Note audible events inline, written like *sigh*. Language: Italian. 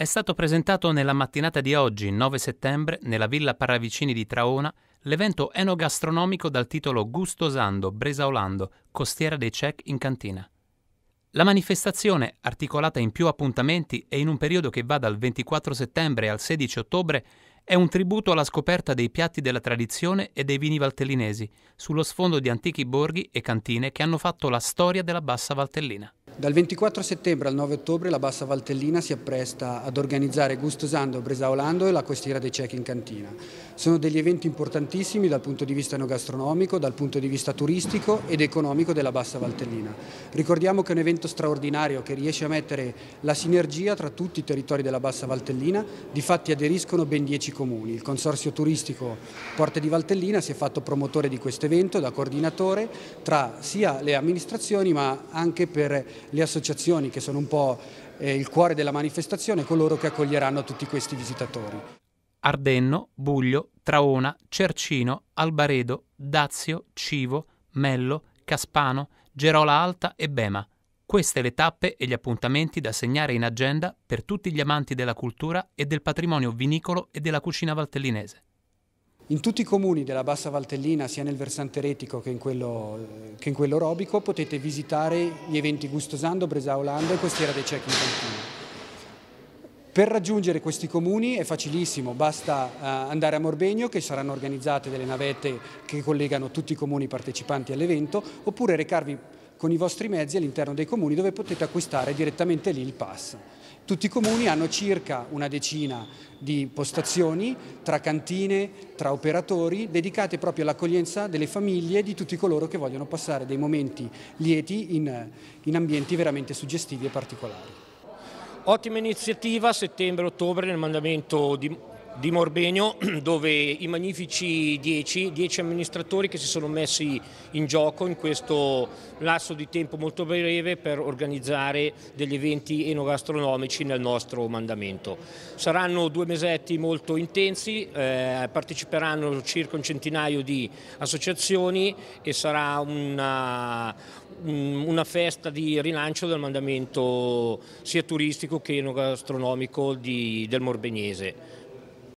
è stato presentato nella mattinata di oggi, 9 settembre, nella Villa Paravicini di Traona, l'evento enogastronomico dal titolo Gustosando Bresaolando, costiera dei Cech in cantina. La manifestazione, articolata in più appuntamenti e in un periodo che va dal 24 settembre al 16 ottobre, è un tributo alla scoperta dei piatti della tradizione e dei vini valtellinesi, sullo sfondo di antichi borghi e cantine che hanno fatto la storia della bassa valtellina. Dal 24 settembre al 9 ottobre la Bassa Valtellina si appresta ad organizzare Gustosando, Bresaolando e la costiera dei Cechi in cantina. Sono degli eventi importantissimi dal punto di vista enogastronomico, dal punto di vista turistico ed economico della Bassa Valtellina. Ricordiamo che è un evento straordinario che riesce a mettere la sinergia tra tutti i territori della Bassa Valtellina, di fatti aderiscono ben 10 comuni. Il consorzio turistico Porte di Valtellina si è fatto promotore di questo evento da coordinatore tra sia le amministrazioni ma anche per le associazioni che sono un po' eh, il cuore della manifestazione, coloro che accoglieranno tutti questi visitatori. Ardenno, Buglio, Traona, Cercino, Albaredo, Dazio, Civo, Mello, Caspano, Gerola Alta e Bema. Queste le tappe e gli appuntamenti da segnare in agenda per tutti gli amanti della cultura e del patrimonio vinicolo e della cucina valtellinese. In tutti i comuni della Bassa Valtellina, sia nel versante retico che in quello, che in quello robico, potete visitare gli eventi Gustosando, Bresaolando e Costiera dei Cecchi in Cantina. Per raggiungere questi comuni è facilissimo, basta eh, andare a Morbegno che saranno organizzate delle navette che collegano tutti i comuni partecipanti all'evento oppure recarvi con i vostri mezzi all'interno dei comuni dove potete acquistare direttamente lì il pass. Tutti i comuni hanno circa una decina di postazioni tra cantine, tra operatori, dedicate proprio all'accoglienza delle famiglie e di tutti coloro che vogliono passare dei momenti lieti in, in ambienti veramente suggestivi e particolari. Ottima iniziativa, settembre-ottobre nel mandamento di di Morbegno *clears throat* dove i magnifici 10, 10 amministratori che si sono messi in gioco in questo lasso di tempo molto breve per organizzare degli eventi enogastronomici nel nostro mandamento. Saranno due mesetti molto intensi, eh, parteciperanno circa un centinaio di associazioni e sarà una, una festa di rilancio del mandamento sia turistico che enogastronomico di, del Morbegnese.